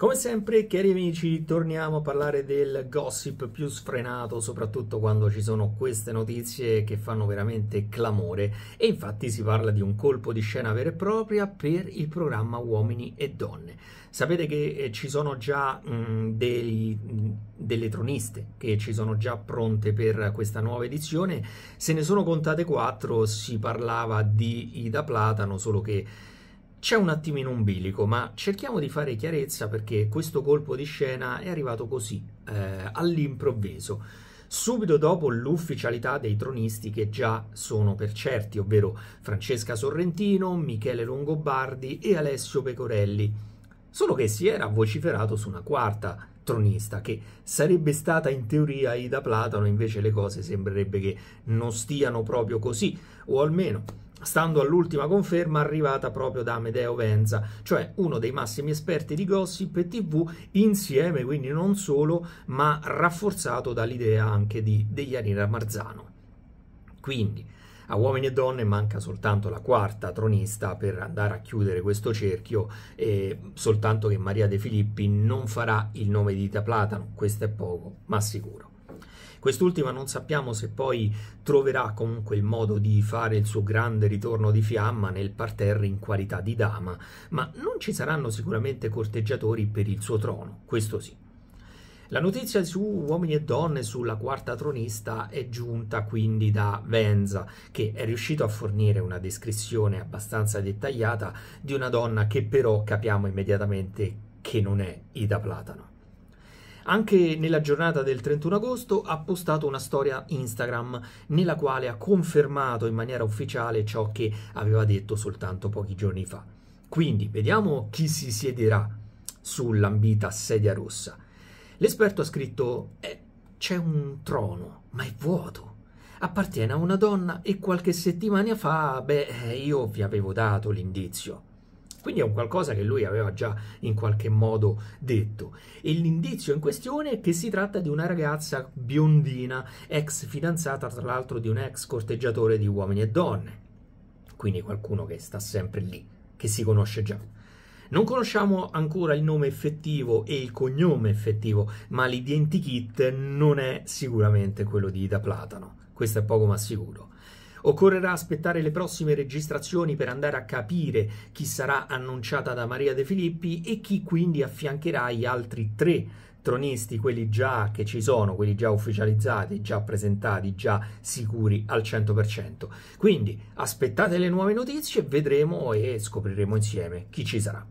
Come sempre, cari amici, torniamo a parlare del gossip più sfrenato, soprattutto quando ci sono queste notizie che fanno veramente clamore. E infatti si parla di un colpo di scena vera e propria per il programma Uomini e Donne. Sapete che eh, ci sono già mh, mm, dei, mh, mm, delle troniste che ci sono già pronte per questa nuova edizione. Se ne sono contate quattro, si parlava di Ida Platano, solo che c'è un attimino un bilico, ma cerchiamo di fare chiarezza perché questo colpo di scena è arrivato così, eh, all'improvviso, subito dopo l'ufficialità dei tronisti che già sono per certi, ovvero Francesca Sorrentino, Michele Longobardi e Alessio Pecorelli. Solo che si era vociferato su una quarta tronista, che sarebbe stata in teoria Ida Platano, invece le cose sembrerebbe che non stiano proprio così, o almeno stando all'ultima conferma arrivata proprio da Amedeo Venza, cioè uno dei massimi esperti di gossip e tv insieme, quindi non solo, ma rafforzato dall'idea anche di Deianira Marzano. Quindi a uomini e donne manca soltanto la quarta tronista per andare a chiudere questo cerchio, e soltanto che Maria De Filippi non farà il nome di Ita Platano, questo è poco, ma sicuro. Quest'ultima non sappiamo se poi troverà comunque il modo di fare il suo grande ritorno di fiamma nel parterre in qualità di dama, ma non ci saranno sicuramente corteggiatori per il suo trono, questo sì. La notizia su uomini e donne sulla quarta tronista è giunta quindi da Venza, che è riuscito a fornire una descrizione abbastanza dettagliata di una donna che però capiamo immediatamente che non è Ida Platano. Anche nella giornata del 31 agosto ha postato una storia Instagram nella quale ha confermato in maniera ufficiale ciò che aveva detto soltanto pochi giorni fa. Quindi vediamo chi si siederà sull'ambita sedia rossa. L'esperto ha scritto eh, c'è un trono, ma è vuoto. Appartiene a una donna e qualche settimana fa, beh, io vi avevo dato l'indizio. Quindi è un qualcosa che lui aveva già in qualche modo detto. E l'indizio in questione è che si tratta di una ragazza biondina, ex fidanzata tra l'altro di un ex corteggiatore di uomini e donne. Quindi qualcuno che sta sempre lì, che si conosce già. Non conosciamo ancora il nome effettivo e il cognome effettivo, ma l'identikit non è sicuramente quello di Ida Platano. Questo è poco ma sicuro. Occorrerà aspettare le prossime registrazioni per andare a capire chi sarà annunciata da Maria De Filippi e chi quindi affiancherà gli altri tre tronisti, quelli già che ci sono, quelli già ufficializzati, già presentati, già sicuri al 100%. Quindi aspettate le nuove notizie, vedremo e scopriremo insieme chi ci sarà.